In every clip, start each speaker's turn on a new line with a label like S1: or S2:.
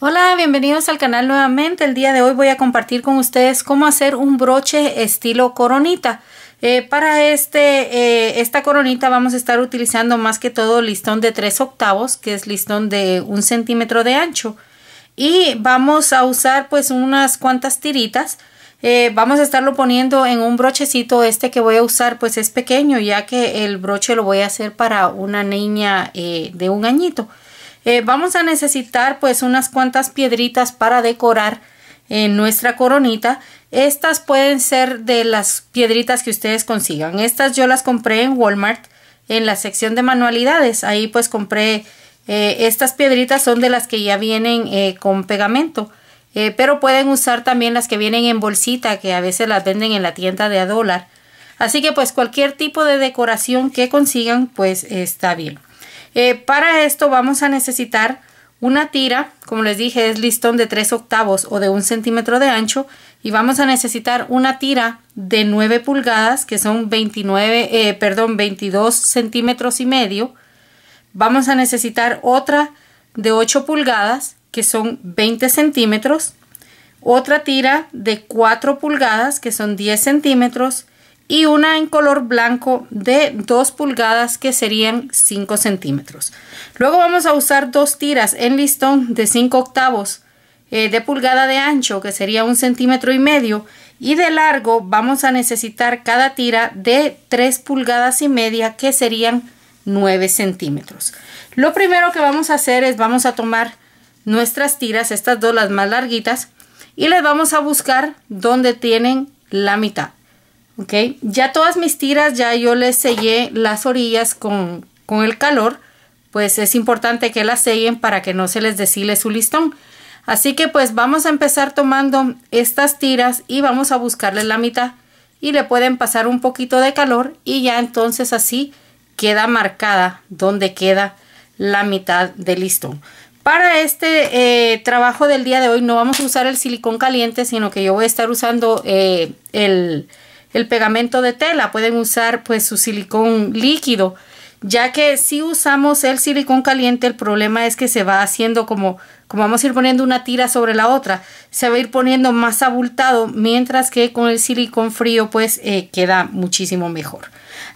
S1: Hola, bienvenidos al canal nuevamente. El día de hoy voy a compartir con ustedes cómo hacer un broche estilo coronita. Eh, para este, eh, esta coronita vamos a estar utilizando más que todo listón de 3 octavos, que es listón de 1 centímetro de ancho. Y vamos a usar pues unas cuantas tiritas. Eh, vamos a estarlo poniendo en un brochecito. Este que voy a usar pues es pequeño, ya que el broche lo voy a hacer para una niña de un añito. Eh, vamos a necesitar pues unas cuantas piedritas para decorar en eh, nuestra coronita. Estas pueden ser de las piedritas que ustedes consigan. Estas yo las compré en Walmart en la sección de manualidades. Ahí pues compré eh, estas piedritas son de las que ya vienen con pegamento. pero pueden usar también las que vienen en bolsita que a veces las venden en la tienda de a dólar. Así que pues cualquier tipo de decoración que consigan pues está bien. Eh, para esto vamos a necesitar una tira, como les dije, es listón de 3 octavos o de un centímetro de ancho y vamos a necesitar una tira de 9 pulgadas, que son 29, eh, perdón, 22 centímetros y medio. Vamos a necesitar otra de 8 pulgadas, que son 20 centímetros. Otra tira de 4 pulgadas, que son 10 centímetros y una en color blanco de 2 pulgadas que serían 5 centímetros. Luego vamos a usar dos tiras en listón de 5 octavos eh, de pulgada de ancho que sería un centímetro y medio y de largo vamos a necesitar cada tira de 3 pulgadas y media que serían 9 centímetros. Lo primero que vamos a hacer es vamos a tomar nuestras tiras, estas dos las más larguitas y les vamos a buscar donde tienen la mitad. ¿ok? Ya todas mis tiras, ya yo les sellé las orillas con, con el calor, pues es importante que las sellen para que no se les deshile su listón. Así que pues vamos a empezar tomando estas tiras y vamos a buscarles la mitad y le pueden pasar un poquito de calor y ya entonces así queda marcada donde queda la mitad del listón. Para este eh, trabajo del día de hoy no vamos a usar el silicón caliente, sino que yo voy a estar usando eh, el, el pegamento de tela, pueden usar pues su silicón líquido, ya que si usamos el silicón caliente el problema es que se va haciendo como, como vamos a ir poniendo una tira sobre la otra, se va a ir poniendo más abultado, mientras que con el silicón frío pues eh, queda muchísimo mejor.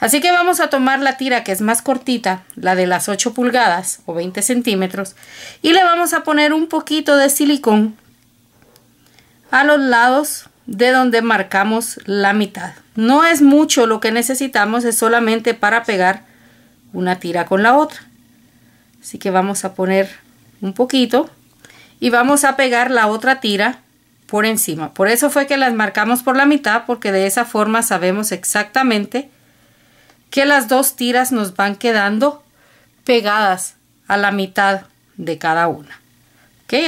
S1: Así que vamos a tomar la tira que es más cortita, la de las 8 pulgadas o 20 centímetros, y le vamos a poner un poquito de silicón a los lados de donde marcamos la mitad. No es mucho lo que necesitamos, es solamente para pegar una tira con la otra. Así que vamos a poner un poquito y vamos a pegar la otra tira por encima. Por eso fue que las marcamos por la mitad, porque de esa forma sabemos exactamente que las dos tiras nos van quedando pegadas a la mitad de cada una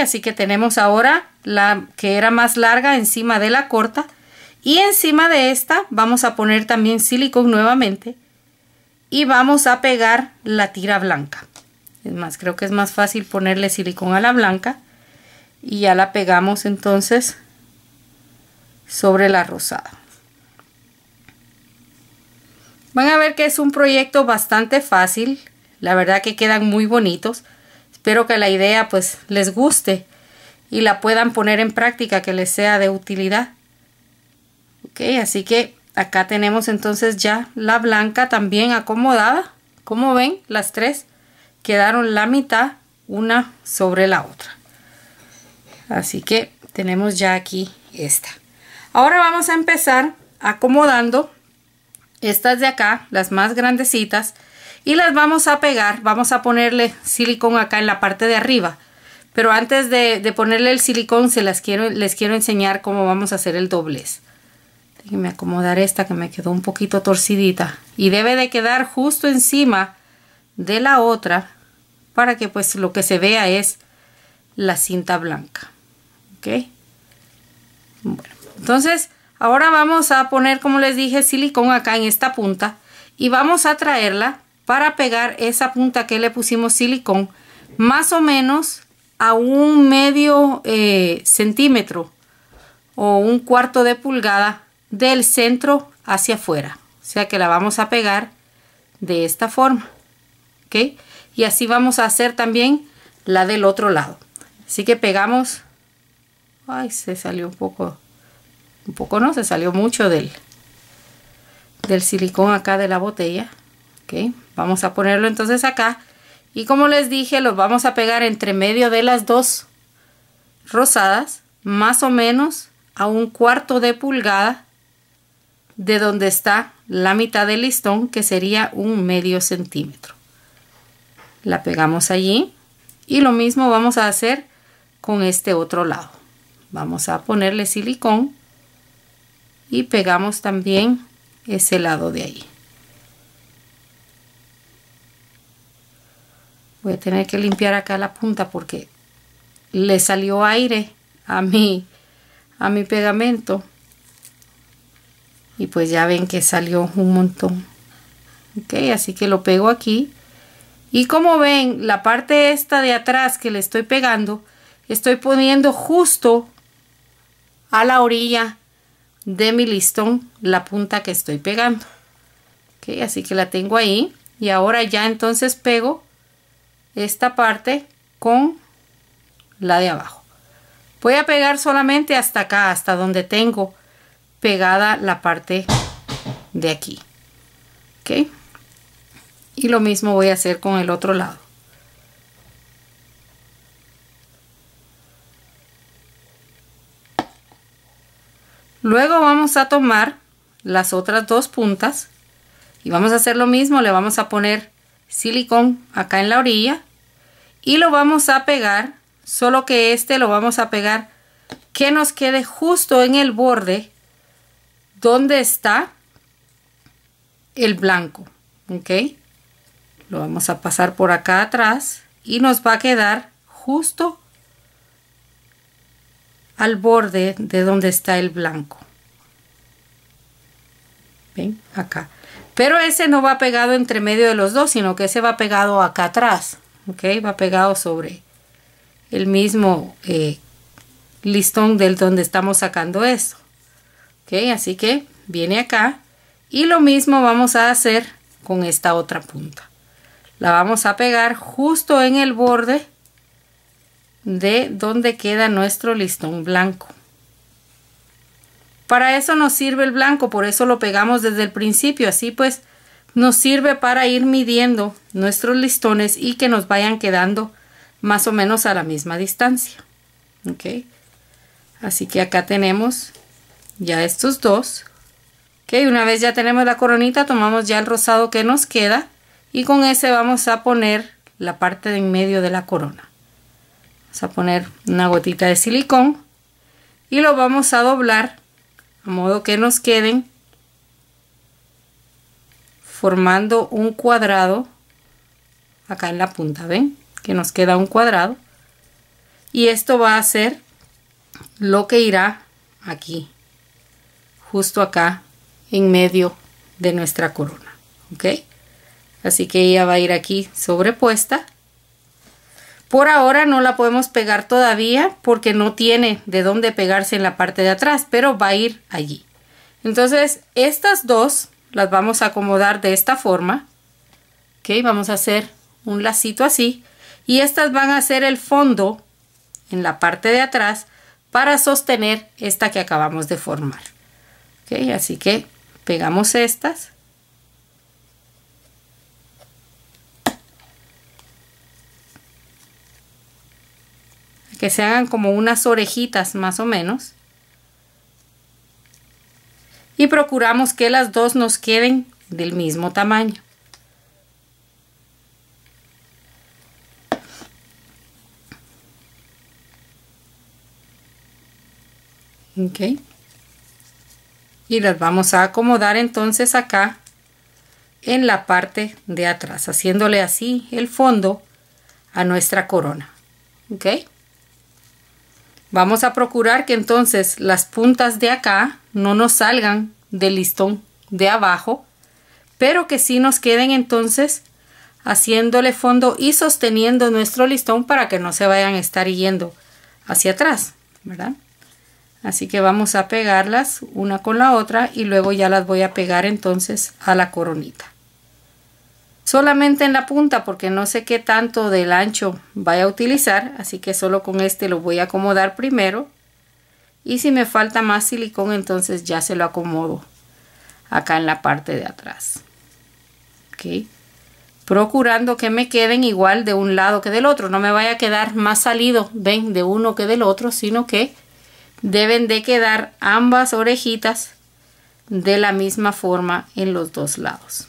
S1: así que tenemos ahora la que era más larga encima de la corta. Y encima de esta vamos a poner también silicón nuevamente. Y vamos a pegar la tira blanca. Es más, creo que es más fácil ponerle silicón a la blanca. Y ya la pegamos entonces sobre la rosada. Van a ver que es un proyecto bastante fácil. La verdad que quedan muy bonitos. Espero que la idea pues les guste y la puedan poner en práctica, que les sea de utilidad. Ok, así que acá tenemos entonces ya la blanca también acomodada. Como ven, las tres quedaron la mitad una sobre la otra. Así que tenemos ya aquí esta. Ahora vamos a empezar acomodando estas de acá, las más grandecitas, y las vamos a pegar, vamos a ponerle silicón acá en la parte de arriba. Pero antes de, ponerle el silicón se las quiero, les quiero enseñar cómo vamos a hacer el doblez. Déjenme acomodar esta que me quedó un poquito torcidita. Y debe de quedar justo encima de la otra para que pues lo que se vea es la cinta blanca. ¿Ok? Bueno, entonces ahora vamos a poner como les dije silicón acá en esta punta y vamos a traerla para pegar esa punta que le pusimos silicón más o menos a un medio eh, centímetro o un cuarto de pulgada del centro hacia afuera. O sea que la vamos a pegar de esta forma. ¿Ok? Y así vamos a hacer también la del otro lado. Así que pegamos... Ay, se salió un poco... Un poco no, se salió mucho del, del silicón acá de la botella vamos a ponerlo entonces acá. Y como les dije, lo vamos a pegar entre medio de las dos rosadas, más o menos a un cuarto de pulgada de donde está la mitad del listón, que sería un medio centímetro. La pegamos allí y lo mismo vamos a hacer con este otro lado. Vamos a ponerle silicón y pegamos también ese lado de ahí. Voy a tener que limpiar acá la punta porque le salió aire a mi, a mi pegamento. Y pues ya ven que salió un montón. Ok, así que lo pego aquí. Y como ven, la parte esta de atrás que le estoy pegando, estoy poniendo justo a la orilla de mi listón la punta que estoy pegando. ok, así que la tengo ahí. Y ahora ya entonces pego esta parte con la de abajo. Voy a pegar solamente hasta acá, hasta donde tengo pegada la parte de aquí. ¿Ok? Y lo mismo voy a hacer con el otro lado. Luego vamos a tomar las otras dos puntas y vamos a hacer lo mismo, le vamos a poner silicón acá en la orilla y lo vamos a pegar, solo que este lo vamos a pegar que nos quede justo en el borde donde está el blanco, ¿ok? Lo vamos a pasar por acá atrás y nos va a quedar justo al borde de donde está el blanco. ¿Ven? Acá. Pero ese no va pegado entre medio de los dos, sino que ese va pegado acá atrás. ¿Ok? Va pegado sobre el mismo eh, listón del donde estamos sacando esto. ¿Ok? Así que viene acá. Y lo mismo vamos a hacer con esta otra punta. La vamos a pegar justo en el borde de donde queda nuestro listón blanco. Para eso nos sirve el blanco, por eso lo pegamos desde el principio. Así pues, nos sirve para ir midiendo nuestros listones y que nos vayan quedando más o menos a la misma distancia. Así que acá tenemos ya estos dos. Una vez ya tenemos la coronita, tomamos ya el rosado que nos queda y con ese vamos a poner la parte de en medio de la corona. Vamos a poner una gotita de silicón y lo vamos a doblar a modo que nos queden formando un cuadrado acá en la punta, ¿ven? Que nos queda un cuadrado y esto va a ser lo que irá aquí, justo acá en medio de nuestra corona, ¿ok? Así que ella va a ir aquí sobrepuesta por ahora no la podemos pegar todavía porque no tiene de dónde pegarse en la parte de atrás, pero va a ir allí. Entonces, estas dos las vamos a acomodar de esta forma. Ok, vamos a hacer un lacito así. Y estas van a ser el fondo en la parte de atrás para sostener esta que acabamos de formar. así que pegamos estas que se hagan como unas orejitas más o menos. Y procuramos que las dos nos queden del mismo tamaño. ok Y las vamos a acomodar entonces acá en la parte de atrás, haciéndole así el fondo a nuestra corona. ¿Ok? Vamos a procurar que entonces las puntas de acá no nos salgan del listón de abajo, pero que sí nos queden entonces haciéndole fondo y sosteniendo nuestro listón para que no se vayan a estar yendo hacia atrás, ¿verdad? Así que vamos a pegarlas una con la otra y luego ya las voy a pegar entonces a la coronita solamente en la punta porque no sé qué tanto del ancho vaya a utilizar así que solo con este lo voy a acomodar primero y si me falta más silicón entonces ya se lo acomodo acá en la parte de atrás procurando que me queden igual de un lado que del otro no me vaya a quedar más salido ven de uno que del otro sino que deben de quedar ambas orejitas de la misma forma en los dos lados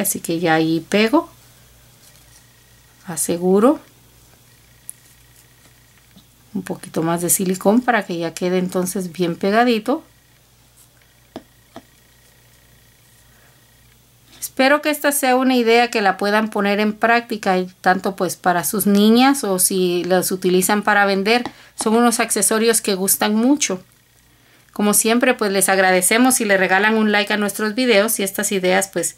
S1: así que ya ahí pego aseguro un poquito más de silicón para que ya quede entonces bien pegadito Espero que esta sea una idea que la puedan poner en práctica, tanto pues para sus niñas o si las utilizan para vender. Son unos accesorios que gustan mucho. Como siempre, pues les agradecemos y le regalan un like a nuestros videos y estas ideas pues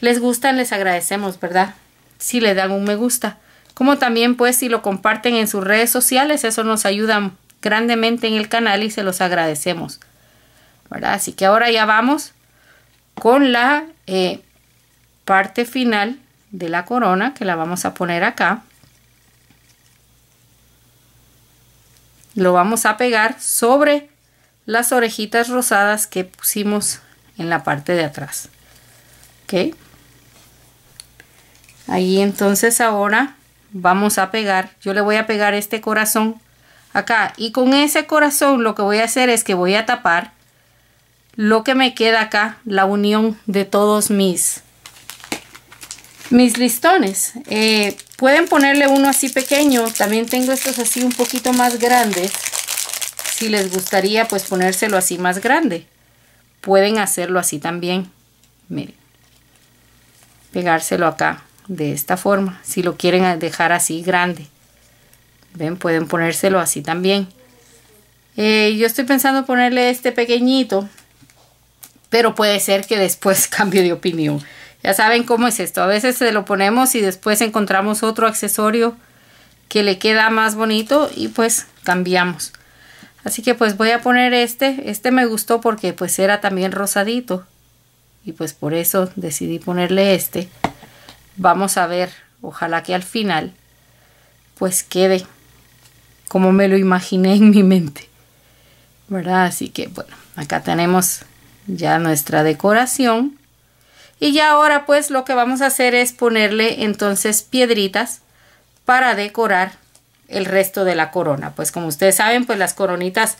S1: les gustan, les agradecemos, ¿verdad? Si le dan un me gusta. Como también pues si lo comparten en sus redes sociales, eso nos ayuda grandemente en el canal y se los agradecemos. ¿verdad? Así que ahora ya vamos con la eh, parte final de la corona que la vamos a poner acá. Lo vamos a pegar sobre las orejitas rosadas que pusimos en la parte de atrás. ¿ok? ahí entonces ahora vamos a pegar yo le voy a pegar este corazón acá y con ese corazón lo que voy a hacer es que voy a tapar lo que me queda acá la unión de todos mis mis listones eh, pueden ponerle uno así pequeño también tengo estos así un poquito más grandes si les gustaría pues ponérselo así más grande pueden hacerlo así también miren pegárselo acá de esta forma si lo quieren dejar así grande ven pueden ponérselo así también eh, yo estoy pensando ponerle este pequeñito pero puede ser que después cambie de opinión ya saben cómo es esto a veces se lo ponemos y después encontramos otro accesorio que le queda más bonito y pues cambiamos así que pues voy a poner este este me gustó porque pues era también rosadito y pues por eso decidí ponerle este vamos a ver, ojalá que al final, pues quede como me lo imaginé en mi mente. ¿Verdad? Así que bueno, acá tenemos ya nuestra decoración. Y ya ahora pues lo que vamos a hacer es ponerle entonces piedritas para decorar el resto de la corona. Pues como ustedes saben, pues las coronitas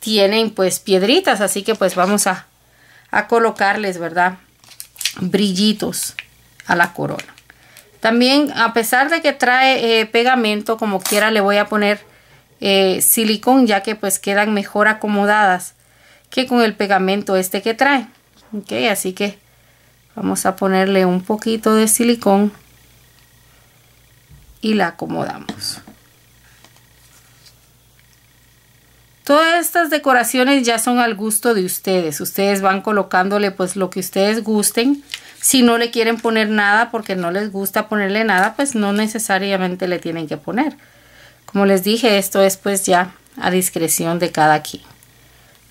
S1: tienen pues piedritas, así que pues vamos a, a colocarles, ¿verdad? Brillitos a la corona. También, a pesar de que trae eh, pegamento, como quiera le voy a poner eh, silicón, ya que pues quedan mejor acomodadas que con el pegamento este que trae. Ok, así que vamos a ponerle un poquito de silicón y la acomodamos. Todas estas decoraciones ya son al gusto de ustedes. Ustedes van colocándole pues lo que ustedes gusten. Si no le quieren poner nada porque no les gusta ponerle nada, pues no necesariamente le tienen que poner. Como les dije, esto es pues ya a discreción de cada quien.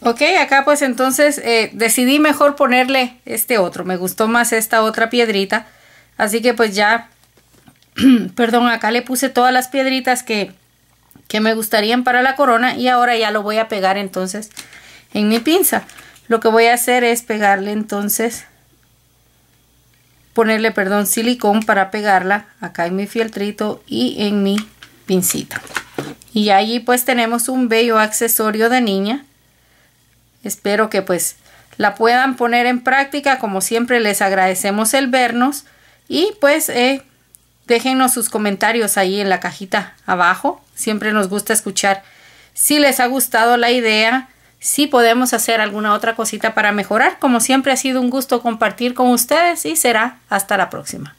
S1: Ok, acá pues entonces eh, decidí mejor ponerle este otro. Me gustó más esta otra piedrita. Así que pues ya, perdón, acá le puse todas las piedritas que, que me gustarían para la corona. Y ahora ya lo voy a pegar entonces en mi pinza. Lo que voy a hacer es pegarle entonces ponerle, perdón, silicón para pegarla acá en mi fieltrito y en mi pincita. Y allí pues tenemos un bello accesorio de niña. Espero que pues la puedan poner en práctica. Como siempre les agradecemos el vernos. Y pues eh, déjennos sus comentarios ahí en la cajita abajo. Siempre nos gusta escuchar si les ha gustado la idea si podemos hacer alguna otra cosita para mejorar. Como siempre ha sido un gusto compartir con ustedes y será hasta la próxima.